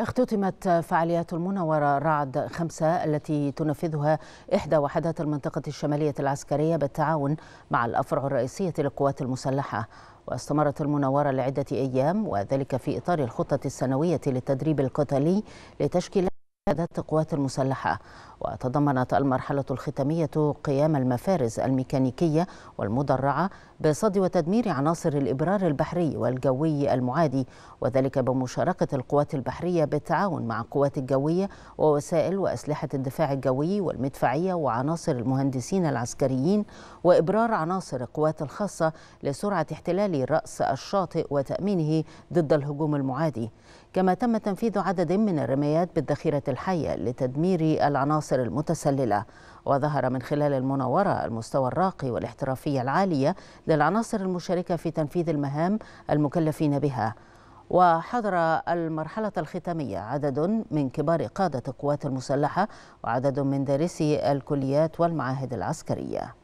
اختتمت فعاليات المناورة رعد خمسة التي تنفذها إحدى وحدات المنطقة الشمالية العسكرية بالتعاون مع الأفرع الرئيسية للقوات المسلحة واستمرت المناورة لعدة أيام وذلك في إطار الخطة السنوية للتدريب القتالي لتشكيل قيادات القوات المسلحة وتضمنت المرحلة الختامية قيام المفارز الميكانيكية والمدرعة بصد وتدمير عناصر الإبرار البحري والجوي المعادي وذلك بمشاركة القوات البحرية بالتعاون مع القوات الجوية ووسائل وأسلحة الدفاع الجوي والمدفعية وعناصر المهندسين العسكريين وإبرار عناصر القوات الخاصة لسرعة احتلال رأس الشاطئ وتأمينه ضد الهجوم المعادي كما تم تنفيذ عدد من الرميات بالذخيرة الحية لتدمير العناصر المتسللة وظهر من خلال المناورة المستوى الراقي والاحترافية العالية للعناصر المشاركة في تنفيذ المهام المكلفين بها وحضر المرحلة الختامية عدد من كبار قادة القوات المسلحة وعدد من دارسي الكليات والمعاهد العسكرية